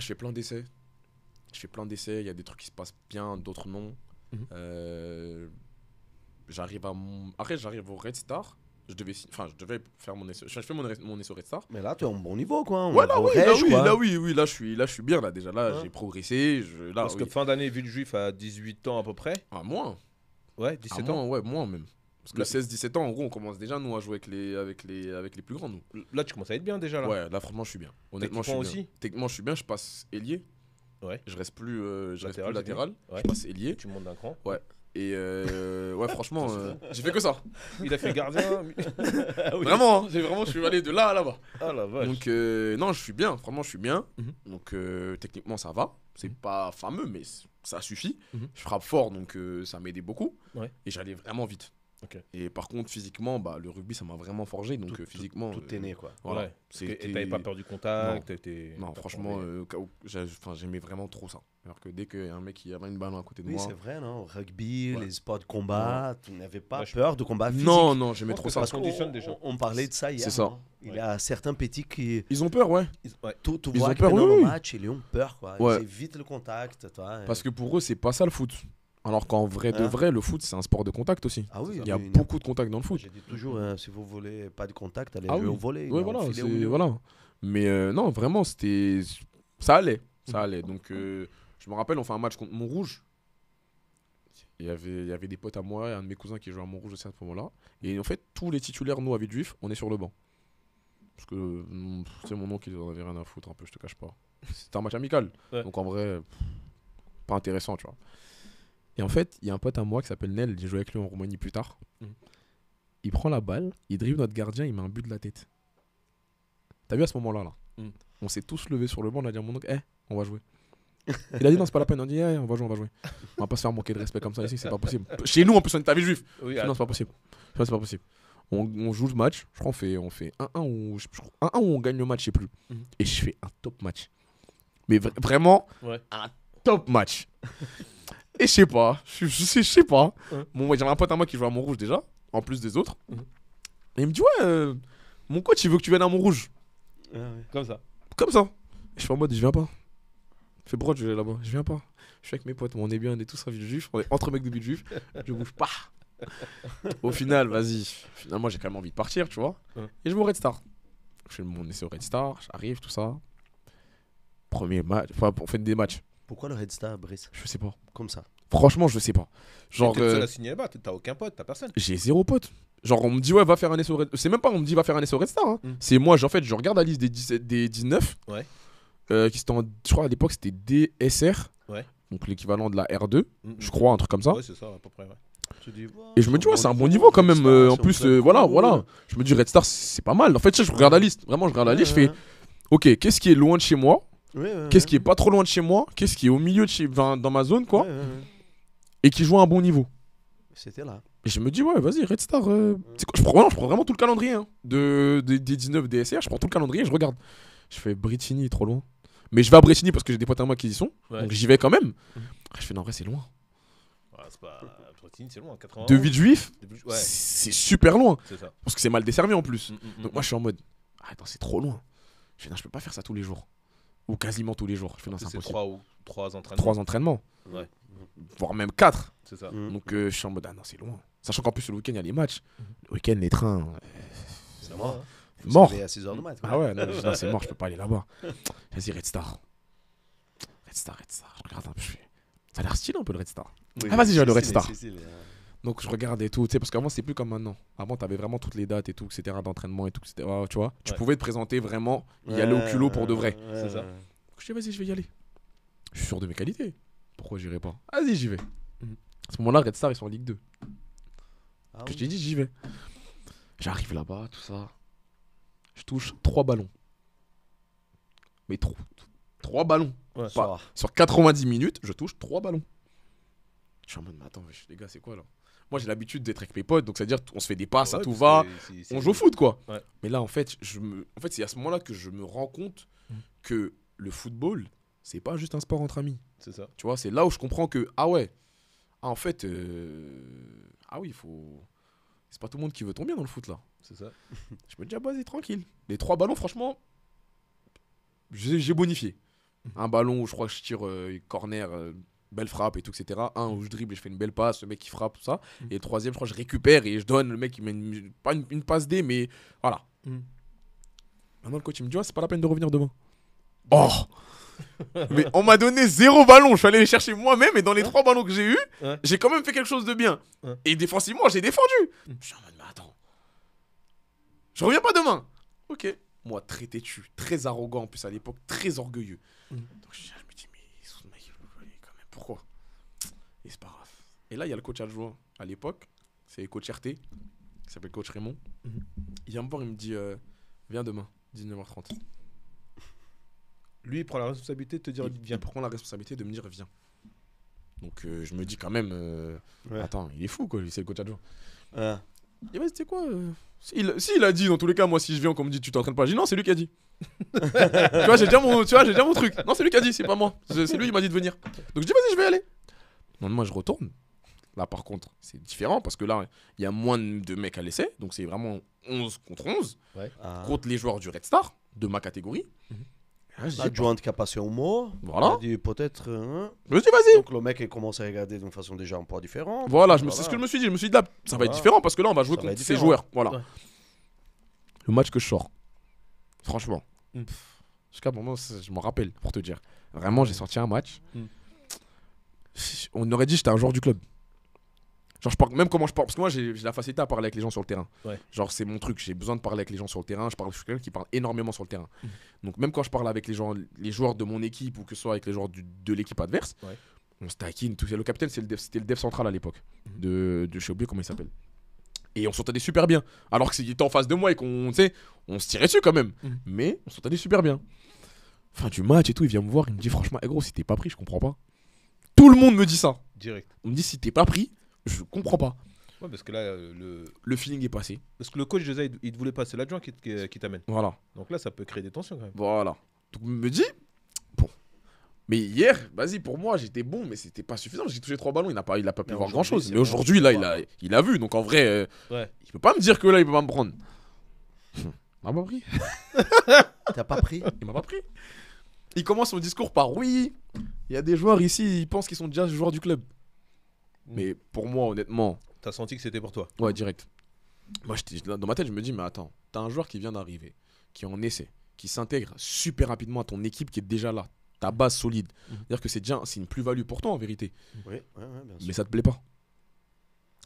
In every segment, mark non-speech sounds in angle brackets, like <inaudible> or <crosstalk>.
je fais plein d'essais. Je fais plein d'essais. Il y a des trucs qui se passent bien, d'autres non. Mhm. Euh, j'arrive à mon... Après, j'arrive au Red Star. Je devais, enfin, je devais faire mon essai. Je fais mon, mon essai au Red Star. Mais là, tu es en bon niveau, quoi. Hein. là, oui, là, oui, là, je suis, là, je suis bien, là, déjà. Là, j'ai progressé. Je, Parce que fin d'année, juif à 18 ans à peu près. À ah, moins. Ouais, 17 ah, ans. ouais, moins même. Parce que 16-17 ans, en gros, on commence déjà, nous, à jouer avec les, avec les, avec les plus grands, Là, tu commences à être bien déjà, là. Ouais, là, franchement, je suis bien. Honnêtement, je suis bien. Techniquement, je suis bien, je passe ailier. Ouais. Je reste plus, euh, latéral. Je passe ailier. Tu montes d'un cran. Ouais. Et euh, ouais, franchement, <laughs> euh, j'ai fait que ça. Il a fait gardien. <laughs> Ah ah vraiment, hein. vraiment, je suis allé de là à là-bas. Ah la vache. Donc non, je suis bien. Vraiment, je suis bien. Mhm. Donc techniquement, ça va. C'est mhm. pas fameux, mais ça suffit. Mhm. Je frappe fort, donc ça m'aidait beaucoup. Et j'allais vraiment vite. Et par contre, physiquement, bah, le rugby, ça m'a vraiment forgé. Donc, tout, euh, physiquement. Tout, est euh, né, quoi. Voilà. Ouais. Et t'avais pas peur du contact Non, franchement, euh, j'aimais vraiment trop ça. Alors que dès qu'il y a un mec qui avait une balle à côté de moi. Oui, c'est vrai, non Rugby, les sports de combat, tu n'avais pas peur de combat physique. Non, non, j'aimais trop ça. Parce qu'on déjà on, parlait de ça hier. C'est ça. Il y a certains petits qui. Ils ont peur, ouais. Ils, tout, tout ils ont peur, match, ils ont peur, quoi. Ils évitent le contact, Parce que pour eux, c'est pas ça le foot. Alors qu'en vrai de hein vrai, le foot, c'est un sport de contact aussi. Ah oui, il ah y a beaucoup de contacts dans le foot. J'ai toujours, hein, si vous voulez pas de contact, allez ah jouer voilà, Mais euh, non, vraiment, c'était. Ça allait. Ça mm. allait. Donc, euh, je me rappelle, on fait un match contre Montrouge. Il y, avait, il y avait des potes à moi et un de mes cousins qui jouait à Montrouge aussi à ce moment-là. Et en fait, tous les titulaires, nous, à Villejuif, on est sur le banc. Parce que mm, c'est mon nom qui en avait rien à foutre, un peu, je te cache pas. C'était un match amical. Donc, en vrai, pas intéressant, tu vois. Et en fait, il y a un pote à moi qui s'appelle Nel, j'ai joué avec lui en Roumanie plus tard. Mm. Il prend la balle, il drive notre gardien, il met un but de la tête. T'as vu à ce moment-là là, mm. On s'est tous levés sur le banc, on a dit à mon oncle, eh, on va jouer. Il a dit non, c'est pas la peine. On a dit, eh, on va jouer, on va jouer. On va pas se faire manquer de respect comme ça ici, c'est pas possible. Chez nous, en plus, on est vie juif. Oui, non, ah. c'est pas possible. C'est pas possible. On, joue le match, je crois on fait 1-1 ou, on gagne le match, je sais plus. Mm. Et je fais un top match. Mais vraiment, un top match. Et je sais pas, je sais, je sais pas. j'avais un pote à moi qui joue à Montrouge déjà, en plus des autres. Mhm. Et il me dit, ouais, euh, mon coach, il veut que tu viennes à Montrouge. Comme ça. Comme ça. Et je suis en mode, je viens pas. fait fais broad, je vais là-bas Je viens pas. Je suis avec mes potes, on est bien, on est tous en ville juif, on est entre mecs de ville juif, je bouge pas. <laughs> Au final, vas-y. Finalement, j'ai quand même envie de partir, tu vois. Et je vais au Red Star. Je fais mon essai au Red Star, j'arrive, tout ça. Premier match, enfin, on fait des matchs. Pourquoi le Red Star, Brice Je sais pas. Comme ça. Franchement, je sais pas. Genre. Tu as signé là-bas, t'as aucun pote, t'as personne. J'ai zéro pote. Genre, on me dit, ouais, va faire un essai au Red C'est même pas, on me dit, va faire un essai au Red Star. Hein. Mm. C'est moi, en fait, je regarde la liste des, des 19. Ouais. Euh, qui en, je crois, à l'époque, c'était DSR. Ouais. Donc l'équivalent de la R2, mm, mm. je crois, un truc comme ça. Ouais, c'est ça, à peu près, ouais. dis, et je me dis, ouais, c'est un bon oh, niveau quand même. Euh, en plus, euh, voilà, voilà. Je me dis, Red Star, c'est pas mal. En fait, je regarde la liste. Vraiment, je regarde la liste, je fais, ok, qu'est-ce qui est loin de chez moi Qu'est-ce qui est pas trop loin de chez moi Qu'est-ce qui est au milieu de chez, dans ma zone, quoi Et qui joue à un bon niveau. C'était là. Et je me dis, ouais, vas-y, Red Star. Euh, je, prends, je, prends, vraiment tout le calendrier hein, de, des 19 DSR. Je prends tout le calendrier, je regarde. Je fais Brittany, trop loin. Mais je vais à Brittany parce que j'ai des potes à moi qui y sont. Donc j'y vais quand même. Je fais, non, en vrai, c'est loin. c'est pas. c'est De Villejuif, c'est super loin. Ça. Parce que c'est mal desservi en plus. Mm, mm, donc mm, moi, je suis en mode, ah, attends, c'est trop loin. Je fais, non, je peux pas faire ça tous les jours ou quasiment tous les jours. Je fais dans c'est Trois ou trois entraînements. Trois entraînements. Voire même quatre. C'est ça. Mm. Donc euh, je suis en mode ah non c'est loin. Sachant qu'en plus le week-end il y a les matchs. Mm. Le week-end les trains. Euh, c'est mort. hein mort. À heures de Ah ouais <laughs> non, c'est mort je peux pas aller là-bas. Vas-y Red Star. Red Star Red Star. Je regarde un peu. Ça a l'air stylé un peu le Red Star. ah vas-y j'ai le Red Star. Donc je regarde et tout, tu sais, parce qu'avant c'est plus comme maintenant. Avant t'avais vraiment toutes les dates et tout, etc. d'entraînement et tout, etc. Tu vois, tu pouvais te présenter vraiment, y aller au culot pour de vrai. c'est ça. Je dis vas-y, je vais y aller. Je suis sûr de mes qualités. Pourquoi j'irai pas Vas-y, j'y vais. Mhm. À ce moment-là, Red Star ils sont en Ligue 2. Ah je t'ai dit, j'y vais. J'arrive là-bas, tout ça. Je touche trois ballons. Mais trop. Trois ballons. sur 90 minutes, je touche trois ballons. Je suis en mode, mais attends, les gars, c'est quoi là moi j'ai l'habitude d'être avec mes potes, donc c'est-à-dire on se fait des passes, ça tout va, on joue au foot quoi. Mais là en fait, je me... en fait c'est à ce moment-là que je me rends compte mm. que le football, c'est pas juste un sport entre amis. C'est ça. Tu vois, c'est là où je comprends que ah ouais, ah, en fait, euh, ah oui, il faut. C'est pas tout le monde qui veut tomber dans le foot là. C'est ça. <laughs> je me dis ah tranquille. Les trois ballons, franchement, j'ai bonifié. Mm. Un ballon, où je crois que je tire euh, corner. Euh, belle frappe et tout, etc. Un où je dribble et je fais une belle passe, le mec qui frappe, tout ça. Mm. Et troisième, je je récupère et je donne, le mec, qui met pas une, passe D, mais voilà. Mm. Maintenant, le coach, il me dit, c'est pas la peine de revenir demain. <laughs> Oh Mais on m'a donné zéro ballon, je suis allé les chercher moi-même et dans les trois ballons que j'ai eu, j'ai quand même fait quelque chose de bien. Et défensivement, j'ai défendu. Mm. Je suis attends. Je reviens pas demain. Ok. Moi, très têtu, très arrogant en plus à l'époque, très orgueilleux. Donc je ah, pourquoi Et c'est pas grave. Et là, il y a le coach adjoint à l'époque, c'est coach RT, qui s'appelle coach Raymond. Mhm. Il vient me voir, il me dit euh, Viens demain, 19h30. Lui, il prend la responsabilité de te dire Viens. prend la responsabilité de me dire Viens. Donc euh, je me dis quand même euh, Attends, il est fou, quoi, c'est le coach adjoint. Ouais. c'est quoi S'il il a dit, dans tous les cas, moi, si je viens, qu'on me dit Tu t'entraînes pas, je dis Non, c'est lui qui a dit tu vois, j'ai déjà mon, tu vois, j'ai déjà mon truc. Non, c'est lui qui a dit, c'est pas moi. C'est lui qui m'a dit de venir. Donc je dis, vas-y, je vais y aller. Non, moi, je retourne. Là, par contre, c'est différent parce que là, il y a moins de mecs à laisser Donc c'est vraiment 11 contre 11 ah. contre les joueurs du Red Star de ma catégorie. Mm -hmm. qui a passé au mot. Voilà. Il a dit peut-être. Hein. Je me suis vas-y. Donc le mec, il commence à regarder d'une façon déjà un peu différent. Voilà, c'est ce que je me suis dit. Je me suis dit là, ça va être différent parce que là, on va jouer contre ces joueurs. Voilà. Le match que je sors, Franchement. Jusqu'à mm. moment, je m'en rappelle, pour te dire. Vraiment, j'ai mm. sorti un match. Mm. On aurait dit j'étais un joueur du club. Genre, je parle, même comment je parle, parce que moi j'ai la facilité à parler avec les gens sur le terrain. Genre, c'est mon truc, j'ai besoin de parler avec les gens sur le terrain. Je, parle, avec les quelqu'un qui parle énormément sur le terrain. Donc, même quand je parle avec les, gens, les joueurs de mon équipe ou que ce soit avec les joueurs de l'équipe adverse, on se taquine. Tout, le capitaine, c'était le, dev central à l'époque. De, de, je comment il s'appelle. Et on s'entendait super bien. Alors que était en face de moi et qu'on on se tirait dessus quand même. Mm. Mais on s'entendait super bien. Fin du match et tout, il vient me voir, il me dit franchement, gros, si t'es pas pris, je comprends pas. Tout le monde me dit ça. Direct. On me dit si t'es pas pris, je comprends pas. Ouais, parce que là, euh, le... le feeling est passé. Parce que le coach, déjà, il te voulait pas. C'est l'adjoint euh, qui, t'amène. Voilà. Donc là, ça peut créer des tensions quand même. Voilà. Donc, me dit, mais hier, vas-y, pour moi, j'étais bon, mais c'était pas suffisant. J'ai touché trois ballons, il n'a pas, il a pas pu voir grand-chose. Mais aujourd'hui, là, il a, il a vu. Donc en vrai, euh, ouais. il peut pas me dire que là, il peut pas me prendre. <laughs> m'a pas pris. <laughs> T'as pas pris Il m'a pas pris. Il commence son discours par oui, il y a des joueurs ici, ils pensent qu'ils sont déjà joueurs du club. Mm. Mais pour moi, honnêtement. Tu as senti que c'était pour toi Ouais, direct. Moi, dans ma tête, je me dis, mais attends, t'as un joueur qui vient d'arriver, qui est en essai, qui s'intègre super rapidement à ton équipe qui est déjà là ta base solide. Mhm. C'est-à-dire que c'est déjà c'est une plus-value pour toi en vérité. bien Mais ça te plaît pas.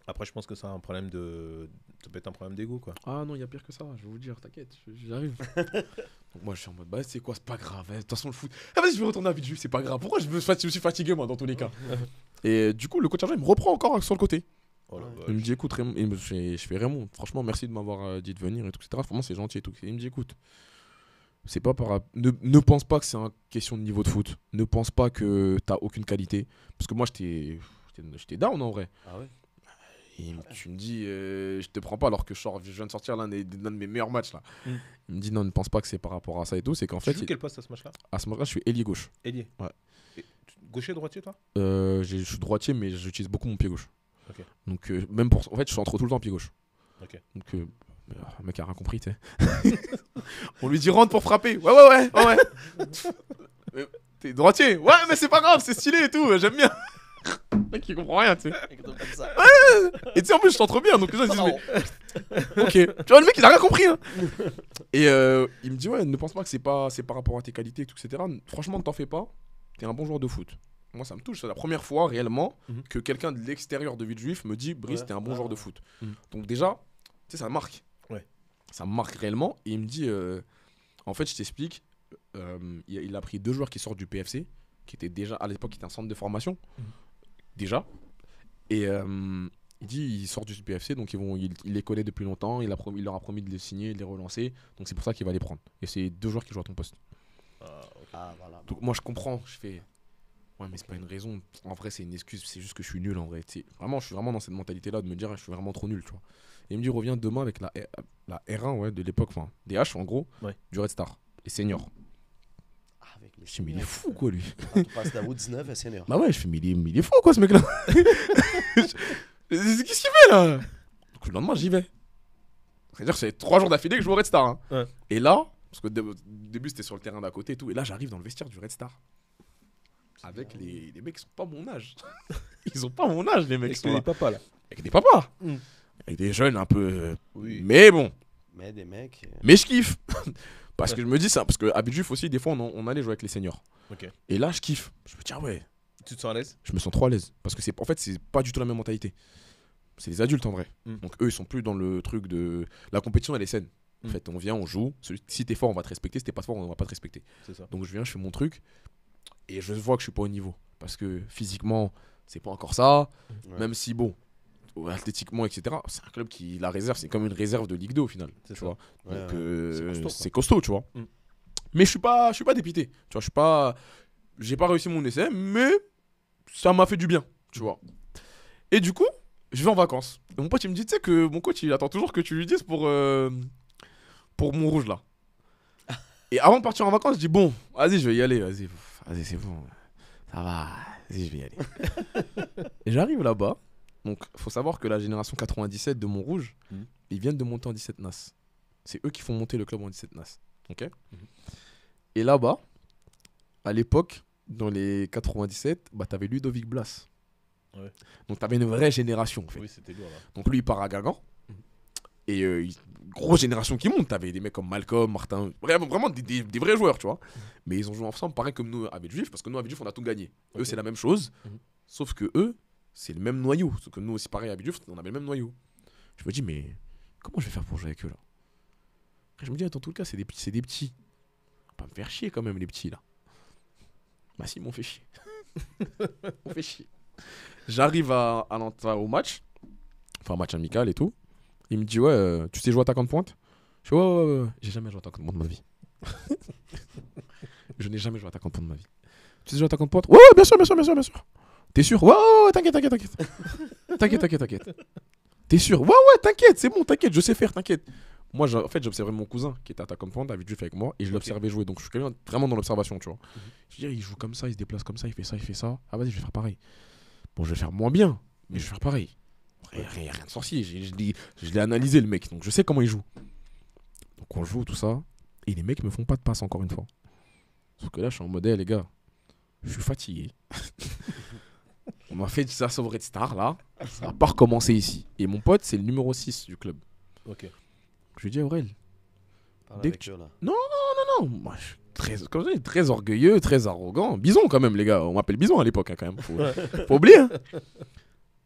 Après, je pense que ça un problème de. peut être un problème d'ego, quoi. Ah non, il y a pire que ça, je vais vous dire, t'inquiète, j'arrive. <laughs> moi, je suis en mode, bah, c'est quoi, c'est pas grave. Hein. De toute façon, le foot. Ah, vas-y, je vais retourner à Villejuif, c'est pas grave. Pourquoi je, me suis fatigué, moi, dans tous les cas <laughs> Et euh, du coup, le coach argent, il me reprend encore sur le côté. Oh il me dit, écoute, je fais vraiment, franchement, merci de m'avoir euh, dit de venir, et tout, etc. Franchement, c'est gentil et tout. Il me dit, écoute, c'est pas par... ne, ne, pense pas que c'est une question de niveau de foot. Ne pense pas que tu t'as aucune qualité. Parce que moi, j'étais, down en vrai. Ah tu me dis, je euh, je te prends pas alors que je, viens de sortir l'un de, mes meilleurs matchs là. Hmm. Il me dit, non, ne pense pas que c'est par rapport à ça et tout. C'est qu'en fait. Tu joues quel poste à ce match-là À ce match-là, je suis ailier gauche. Ailier Ouais. gaucher, droitier toi euh, Je suis droitier, mais j'utilise beaucoup mon pied gauche. Donc, euh, même pour. En fait, je suis entre tout le temps pied gauche. Oh, le mec a rien compris, tu sais. <laughs> on lui dit rentre pour frapper. Ouais, ouais, ouais, <laughs> T'es droitier. Ouais, mais c'est pas grave, c'est stylé et tout. J'aime bien. <laughs> Le mec, il comprend rien, tu sais. Et tu sais, en plus, je t'entends bien. Donc disent, mais... Ok. Tu vois, le mec, il a rien compris. Hein. Et euh, il me dit, ouais, ne pense pas que c'est pas, c'est par rapport à tes qualités, tout, etc. Franchement, ne t'en fais pas. T'es un bon joueur de foot moi ça me touche. C'est la première fois réellement mhm. que quelqu'un de l'extérieur de juif me dit Brice, t'es un bon bah. joueur de foot. Mhm. Donc déjà, tu sais, ça marque ça me marque réellement. Et il me dit, euh, en fait, je t'explique, euh, il a pris deux joueurs qui sortent du PFC, qui était déjà à l'époque qui était un centre de formation, mhm. déjà. Et euh, il dit, ils sortent du PFC, donc ils vont, il, les connaît depuis longtemps, il, leur a promis de les signer, de les relancer, donc c'est pour ça qu'il va les prendre. Et c'est deux joueurs qui jouent à ton poste. Ah, ah voilà. moi je comprends, je fais, Ouais, mais c'est pas une raison. En vrai, c'est une excuse. C'est juste que je suis nul en vrai. vraiment, je suis vraiment dans cette mentalité-là de me dire, ah, je suis vraiment trop nul, tu vois. Et il me dit, reviens demain avec la, la R1 ouais, de l'époque, enfin, des H en gros, du Red Star, et seniors. Ah, avec me je mais il est fou quoi lui. passe ah, tu la route 19 à senior. Bah ouais, je fais, mais mais il est fou quoi ce mec là. <laughs> Qu'est-ce qu'il fait là Donc, le lendemain, j'y vais. C'est-à-dire que c'est trois jours d'affilée que je joue au Red Star. Hein. Et là, parce que au début c'était sur le terrain d'à côté et tout, et là j'arrive dans le vestiaire du Red Star avec les, mecs qui sont pas mon âge. <laughs> Ils ont pas mon âge, les mecs. Avec des papas, là. Avec des papas. Hmm. Avec des jeunes un peu. Euh, mais bon. Mais des mecs. Euh. Mais je kiffe. <laughs> parce que je me dis ça. Parce que Bidjouf aussi, des fois, on, on, allait jouer avec les seniors. Et là, je kiffe. Je me dis, ah ouais. Tu te sens à l'aise Je me sens trop à l'aise. Parce que c'est en fait, c'est pas du tout la même mentalité. C'est les adultes en vrai. Hmm. Donc eux, ils sont plus dans le truc de. La compétition, elle est saine. En hmm. fait, on vient, on joue. Si t'es fort, on va te respecter. Si t'es pas fort, on va pas te respecter. C'est Ça. Donc je viens, je fais mon truc. Et je vois que je suis pas au niveau. Parce que physiquement, c'est pas encore ça. Même si, bon, athlétiquement, etc., c'est un club qui, la réserve, c'est comme une réserve de Ligue 2 au final. Tu vois. Donc, euh, c'est costaud, tu vois. Mm. Mais je suis pas, je suis pas dépité. Tu vois, je suis pas, j'ai pas réussi mon essai, mais ça m'a fait du bien, tu vois. Et du coup, je vais en vacances. mon pote, il me dit, tu sais que mon coach, il attend toujours que tu lui dises pour, euh, pour mon rouge là. <laughs> Et avant de partir en vacances, je dis, bon, vas-y, je vais y aller, vas-y, vas-y, c'est bon. Ça va, vas-y, je vais y aller. <laughs> et j'arrive là-bas. Donc, faut savoir que la génération 97 de Montrouge, hmm. ils viennent de monter en 17 NAS. C'est eux qui font monter le club en 17 NAS. Ok hmm. Et là-bas, à l'époque, dans les 97, bah, t'avais Ludovic Blas. Ouais. Donc, t'avais une vraie génération. En fait. Donc, lui, il part à et euh, grosse génération qui monte. T'avais des mecs comme Malcolm, Martin, vraiment, vraiment des, des, vrais joueurs, tu vois. Mais ils ont joué ensemble, pareil comme nous avec Juif, parce que nous avec Juif, on a tout gagné. Eux, c'est la même chose, mhm. sauf que eux, c'est le même noyau. ce que nous aussi, pareil avec Juif, on avait le même noyau. Je me dis, mais comment je vais faire pour jouer avec eux là Après, je me dis, attends, en tout le cas, c'est des, c'est des petits. On va pas me faire chier quand même, les petits là. Bah, si, ils m'ont fait chier. <laughs> on fait chier. J'arrive à, à, au match, enfin, match amical et tout. Il me dit, ouais, euh, tu sais jouer attaquant de pointe Je dis, ouais, ouais, ouais. J'ai jamais joué attaquant de pointe de ma vie. <laughs> je n'ai jamais joué attaquant de pointe de ma vie. Tu sais jouer attaquant de pointe Ouais, bien sûr, bien sûr, bien sûr, bien sûr. T'es sûr Ouais, ouais, t'inquiète, t'inquiète, t'inquiète. <laughs> t'inquiète, t'inquiète, t'inquiète. T'es sûr Ouais, ouais, t'inquiète, c'est bon, t'inquiète, je sais faire, t'inquiète. Moi, en fait, j'observais mon cousin qui était attaquant de pointe, avait du fait avec moi, et je l'observais jouer. Donc, je suis même vraiment dans l'observation, tu vois. Mhm. Je dis, il joue comme ça, il se déplace comme ça, il fait ça, il fait ça. Ah, vas-y, je vais faire pareil. Bon, je vais faire moins bien, mais je vais faire pareil. Rien, rien, de sorcier. Je, l'ai analysé, le mec. Donc, je sais comment il joue. Donc, on joue, tout ça. Et les mecs me font pas de passe, encore une fois. Sauf que là, je suis en modèle, eh, les gars, je suis fatigué. <laughs> on m'a fait ça sur Red Star, là. à part pas ici. Et mon pote, c'est le numéro 6 du club. Ok. Je lui dis, Aurel. Non, non, non, non. Moi, je très, comme très orgueilleux, très arrogant. Bison quand même, les gars. On m'appelle Bison à l'époque hein, quand même. Faut, faut oublier. Hein.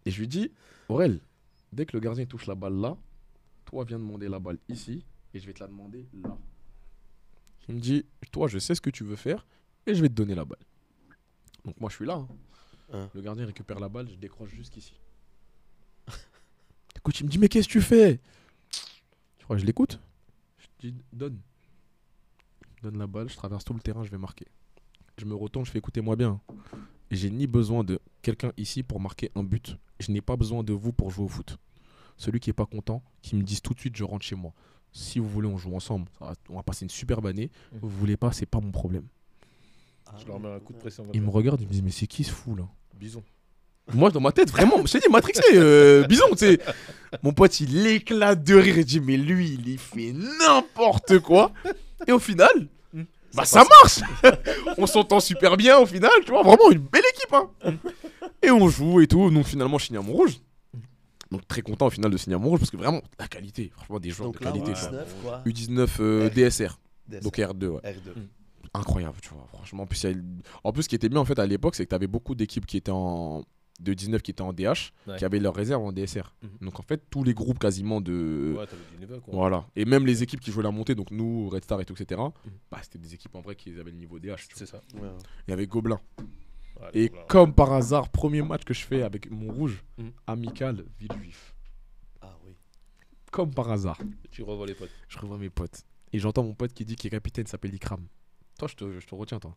Et je lui dis, Aurel, dès que le gardien touche la balle là, toi viens demander la balle ici et je vais te la demander là. Il me dit, toi je sais ce que tu veux faire et je vais te donner la balle. Donc moi je suis là. Hein. Hein. Le gardien récupère la balle, je décroche jusqu'ici. <laughs> Écoute, il me dit, mais qu'est-ce que tu fais Tu crois que je l'écoute Je dis, donne. Donne la balle, je traverse tout le terrain, je vais marquer. Je me retourne, je fais, écoutez-moi bien. Hein. J'ai ni besoin de quelqu'un ici pour marquer un but je n'ai pas besoin de vous pour jouer au foot. Celui qui n'est pas content, qui me dise tout de suite, je rentre chez moi. Si vous voulez, on joue ensemble. On va passer une superbe année. Mhm. Vous voulez pas, c'est pas mon problème. Ah, il me regarde il me dit, mais c'est qui ce fou là Bison. Moi, dans ma tête, vraiment, je suis dit, matrixé, euh, bison, tu sais. Mon pote, il éclate de rire et dit, mais lui, il fait n'importe quoi. Et au final, bah ça, marche <laughs> On s'entend super bien au final, tu vois, vraiment une belle équipe hein Et on joue et tout, donc finalement je signe à Montrouge. Donc très content au final de signer à Montrouge parce que vraiment la qualité, franchement des joueurs de qualité. U19, DSR. Euh, donc R2. Mm. Incroyable, tu vois, franchement. En plus, en plus, ce qui était bien en fait à l'époque, c'est que tu avais beaucoup d'équipes qui étaient en de 19 qui étaient en DH, qui avaient leur réserve en DSR. Mhm. Donc en fait, tous les groupes quasiment de. Ouais, quoi. Voilà. Et même les équipes qui jouaient la montée, donc nous, Red Star et tout, etc., mhm. bah, c'était des équipes en vrai qui avaient le niveau DH. C'est ça. Il y avait Gobelin. et comme par hasard, premier match que je fais avec mon rouge, mhm. amical, Villejuif. Ah oui. Comme par hasard. Tu revois les potes. Je revois mes potes. Et j'entends mon pote qui dit qu'il est capitaine, s'appelle Ikram. Toi, je te, retiens, toi.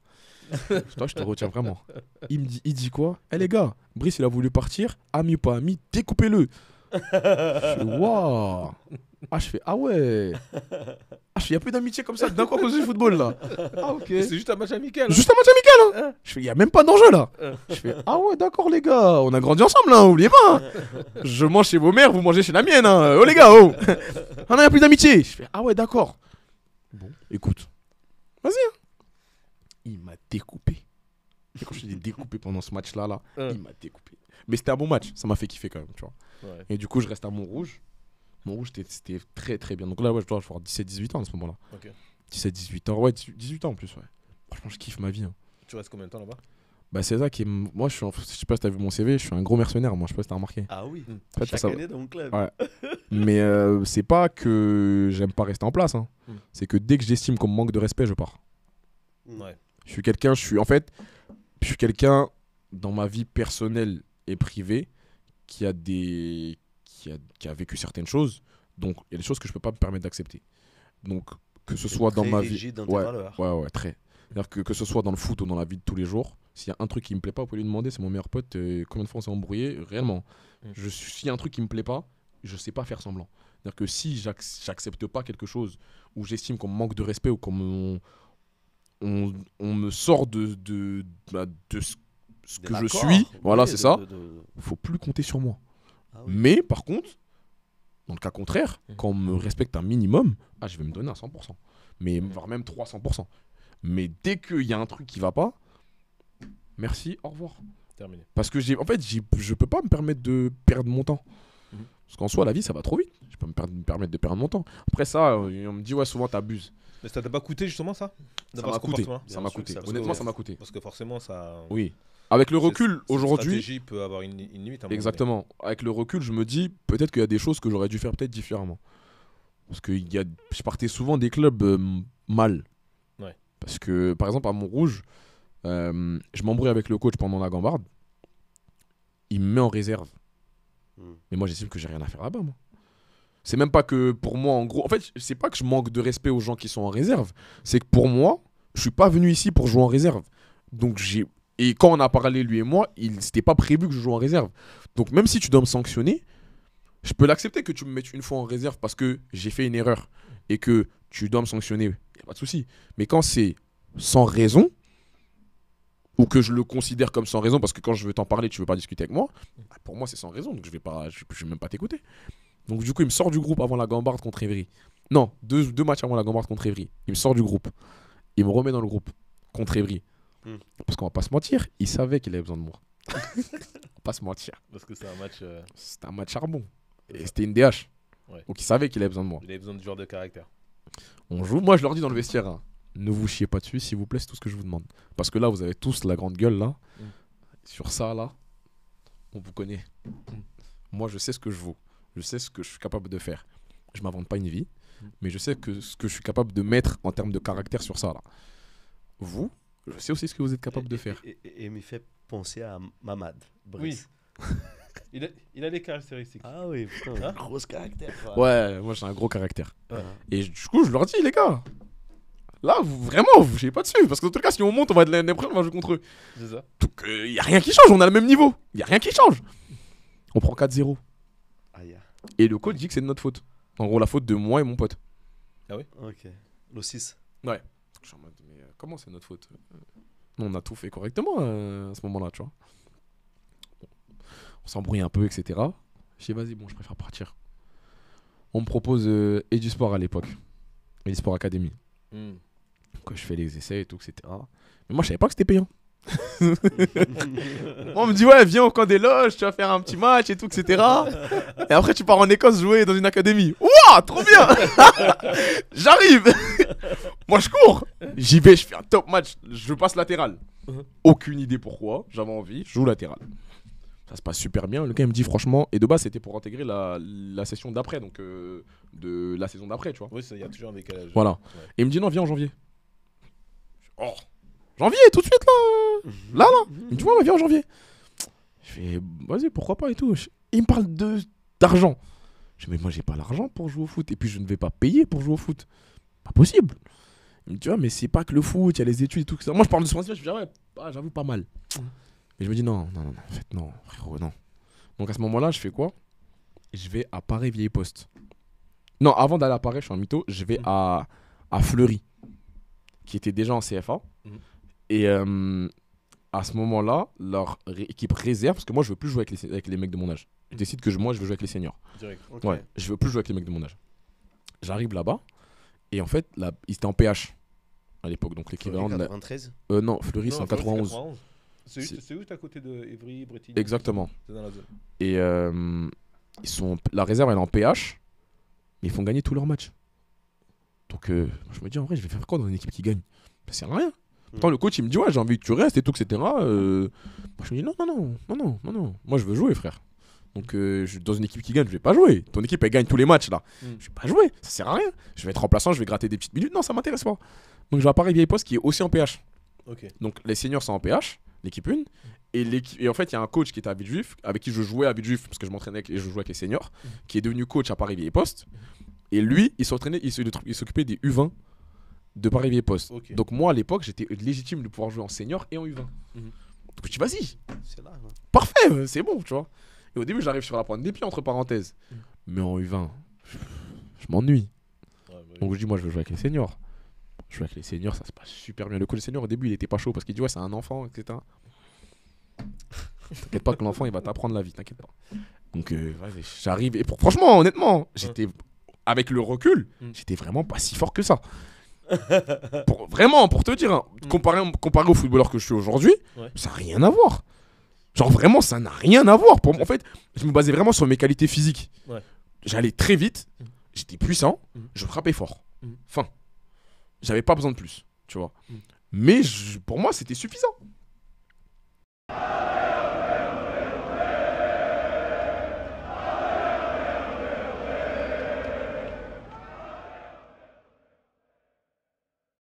<laughs> toi, je te retiens vraiment. Il me dit, il dit quoi Eh les gars, Brice, il a voulu partir. Ami ou pas ami, découpez-le. je fais, <laughs> waouh Ah, je fais, ah ouais Ah, je fais, il n'y a plus d'amitié comme ça. D'un quoi du football, là. <laughs> Ah, ok. C'est juste un match amical. Hein. Juste un match amical, hein. Je fais, il n'y a même pas d'enjeu, là. Je fais, ah ouais, d'accord, les gars. On a grandi ensemble, hein. Oubliez pas. Hein. Je mange chez vos mères, vous mangez chez la mienne, hein. Oh, les gars, oh Ah non, il n'y a plus d'amitié. Je fais, ah ouais, d'accord. Bon, écoute. Vas-y, hein il m'a découpé. Et quand je dis découpé pendant ce match-là, là, euh. il m'a découpé. Mais c'était un bon match, ça m'a fait kiffer quand même, tu vois. Et du coup, je reste à Montrouge. Montrouge, c'était très très bien. Donc là, ouais, je dois avoir 17-18 ans à ce moment-là. 17-18 ans, ouais, 18 ans en plus, ouais. Franchement, je kiffe ma vie. Hein. Tu restes combien de temps là-bas bah c'est ça qui est... Moi, je, suis je sais pas si t'as vu mon CV, je suis un gros mercenaire, moi, je sais pas si t'as remarqué. Ah oui, hmm. chaque dans mon club. <laughs> Mais euh, c'est pas que j'aime pas rester en place, hein. hmm. c'est que dès que j'estime qu'on me manque de respect, je pars. Hmm. Ouais. Je suis quelqu'un, je suis en fait, je suis quelqu'un dans ma vie personnelle et privée qui a des qui a, vécu certaines choses. Donc il y a des choses que je peux pas me permettre d'accepter. Donc que ce soit dans ma vie, dans ouais, ouais, ouais, très. cest dire que, que ce soit dans le foot ou dans la vie de tous les jours, s'il y a un truc qui me plaît pas, vous pouvez lui demander, c'est mon meilleur pote, euh, combien de fois on s'est embrouillé, réellement. Mm. Je, s'il y a un truc qui me plaît pas, je sais pas faire semblant. C'est-à-dire que si j'accepte pas quelque chose ou j'estime qu'on manque de respect ou qu'on me, on, me sort de, de, bah, ce, que je suis. Voilà, c'est ça. Faut plus compter sur moi. Ah Mais par contre, dans le cas contraire, mm. quand on me respecte un minimum, ah, je vais me donner à 100%. Mais, mm. Voire même 300%. Mais dès qu'il y a un truc qui va pas, merci, au revoir. Parce que j'ai, en fait, je peux pas me permettre de perdre mon temps. Mm. Parce qu'en soi, la vie, ça va trop vite me permettre de perdre mon temps. Après ça, euh, on me dit ouais, souvent abuses. Mais ça t'a pas coûté justement ça Ça m'a coûté. Honnêtement, ça m'a coûté. Parce que forcément, ça. Oui. Avec le recul, aujourd'hui. peut avoir une, limite. exactement. Avec le recul, je me dis peut-être qu'il y a des choses que j'aurais dû faire peut-être différemment. Parce que y a, je partais souvent des clubs euh, mal. Ouais. Parce que par exemple à Montrouge, euh, je m'embrouille avec le coach pendant la gambarde. Il me met en réserve. Hmm. Mais moi j'estime que j'ai rien à faire là-bas. Moi. C'est même pas que pour moi, en gros. En fait, c'est pas que je manque de respect aux gens qui sont en réserve. C'est que pour moi, je suis pas venu ici pour jouer en réserve. Donc j'ai. Et quand on a parlé, lui et moi, il c'était pas prévu que je joue en réserve. Donc même si tu dois me sanctionner, je peux l'accepter que tu me mettes une fois en réserve parce que j'ai fait une erreur et que tu dois me sanctionner. Il n'y a pas de souci. Mais quand c'est sans raison, ou que je le considère comme sans raison, parce que quand je veux t'en parler, tu veux pas discuter avec moi, bah, pour moi c'est sans raison, donc je vais pas, je vais même pas t'écouter. Donc du coup, il me sort du groupe avant la gambarde contre Evry. Non, deux, deux matchs avant la gambarde contre Evry. Il me sort du groupe. Il me remet dans le groupe contre Evry. Hmm. Parce qu'on va pas se mentir, il savait qu'il avait besoin de moi. <laughs> on va pas se mentir. Parce que c'est un match. C'est euh, C'était un match charbon. Et c'était une DH. Ouais. Donc il savait qu'il avait besoin de moi. Il avait besoin du genre de caractère. On joue. Moi, je leur dis dans le vestiaire, hein, ne vous chiez pas dessus, s'il vous plaît, c'est tout ce que je vous demande. Parce que là, vous avez tous la grande gueule là. Hmm. Sur ça là, on vous connaît. Moi, je sais ce que je vaux je sais ce que je suis capable de faire. Je m'invente pas une vie, mm. mais je sais que ce que je suis capable de mettre en termes de caractère sur ça. Vous, je sais aussi ce que vous êtes capable de faire. Et, et, me fait penser à Mamad. Oui. <laughs> il, a, des caractéristiques. Ah oui, putain, hein un gros caractère. Ouais, moi j'ai un gros caractère. Et du coup, je leur dis, les gars, Là, vraiment, vous n'ai pas dessus. Parce que dans tout cas, si on monte, on va de l'année prochaine, on va jouer contre eux. C'est ça. il n'y euh, a rien qui change, on a le même niveau. Il n'y a rien qui change. On prend 4-0. Et le coach dit que c'est de notre faute. En gros, la faute de moi et mon pote. Ah oui Ok. Le 6. Ouais. Je suis en mode, mais euh, comment c'est notre faute euh, on a tout fait correctement euh, à ce moment-là, tu vois. On s'embrouille un peu, etc. Je dis, vas-y, bon, je préfère partir. On me propose et du sport à l'époque. Et du sport académie. Hmm. je fais les essais et tout, etc. Mais moi, je savais pas que c'était payant. <laughs> on me dit ouais viens au camp des loges tu vas faire un petit match et tout etc et après tu pars en Écosse jouer dans une académie ouah trop bien <laughs> j'arrive <laughs> moi je cours j'y vais je fais un top match je passe latéral uh-huh. aucune idée pourquoi j'avais envie je joue latéral ça se passe super bien le gars il me dit franchement et de base c'était pour intégrer la, session d'après donc euh, de la saison d'après tu vois oui il y a toujours un décalage voilà et il me dit non viens en janvier oh Janvier, tout de suite là Là, là Il me dit, ouais, viens en janvier. Je fais, vas-y, pourquoi pas et tout. Il me parle de d'argent. Je dis, mais moi, j'ai pas l'argent pour jouer au foot. Et puis, je ne vais pas payer pour jouer au foot. Pas possible. Il me dit, mais c'est pas que le foot, il y a les études et tout. Ça. Moi, je parle de ce principe, je dis, ouais, ah, j'avoue, pas mal. Mais je me dis, non, non, non, en fait, non, frérot, non. Donc, à ce moment-là, je fais quoi Je vais à Paris Vieille Poste. Non, avant d'aller à Paris, je suis en mytho, je vais mmh. à, à Fleury, qui était déjà en CFA. Mmh. Et euh, à ce moment-là, leur équipe réserve, parce que moi je veux plus jouer avec les, avec les mecs de mon âge. Je décide que moi je veux jouer avec les seniors. Direct. Ok. Ouais, je veux plus jouer avec les mecs de mon âge. J'arrive là-bas, et en fait, là, ils étaient en PH à l'époque, donc l'équivalent de 93 euh, non, Fleury, c'est en 91. C'est à côté de Evry, Bretigny. Exactement. C'est dans la zone. Et euh, ils sont, la réserve, elle est en PH, mais ils font gagner tous leurs matchs. Donc, je me dis, en vrai, je vais faire quoi dans une équipe qui gagne Ça sert à rien le coach, il me dit, ouais, j'ai envie que tu restes et tout, etc. Euh, moi, je me dis, non, non, non, non, non, non, Moi, je veux jouer, frère. Donc, euh, dans une équipe qui gagne, je vais pas jouer. Ton équipe, elle gagne tous les matchs, là. Mm. Je vais pas jouer, ça sert à rien. Je vais être remplaçant, je vais gratter des petites minutes. Non, ça m'intéresse pas. Donc, je vais à Paris Vieille Poste qui est aussi en PH. Donc, les seniors sont en PH, l'équipe 1. Et, en fait, il y a un coach qui était à Villejuif, avec qui je jouais à Villejuif, parce que je m'entraînais et je jouais avec les seniors, mm. qui est devenu coach à Paris Vieille Poste. Et lui, il s'entraînait, il s'occupait des U20 de Paris Poste. Donc moi à l'époque j'étais légitime de pouvoir jouer en senior et en U20. Mhm. Donc je dis vas-y. C'est là. Parfait, euh, c'est bon, tu vois. Et au début j'arrive sur la pointe des pieds entre parenthèses. Mhm. Mais en U20, je, m'ennuie. Bah Donc je dis moi je veux jouer avec les seniors. Je joue avec les seniors, ça se passe super bien. Le coup des seniors au début il était pas chaud parce qu'il dit ouais c'est un enfant, etc. t'inquiète pas que l'enfant il va t'apprendre la vie, t'inquiète pas. Donc euh, j'arrive et franchement honnêtement, j'étais avec le recul, mm. j'étais vraiment pas si fort que ça. <laughs> pour, vraiment, pour te dire, hein, mm. comparé, au footballeur que je suis aujourd'hui, ça n'a rien à voir. Genre vraiment, ça n'a rien à voir. en fait, je me basais vraiment sur mes qualités physiques. J'allais très vite, mm. j'étais puissant, mm. je frappais fort. Fin. J'avais pas besoin de plus, tu vois. Mais pour moi, c'était suffisant.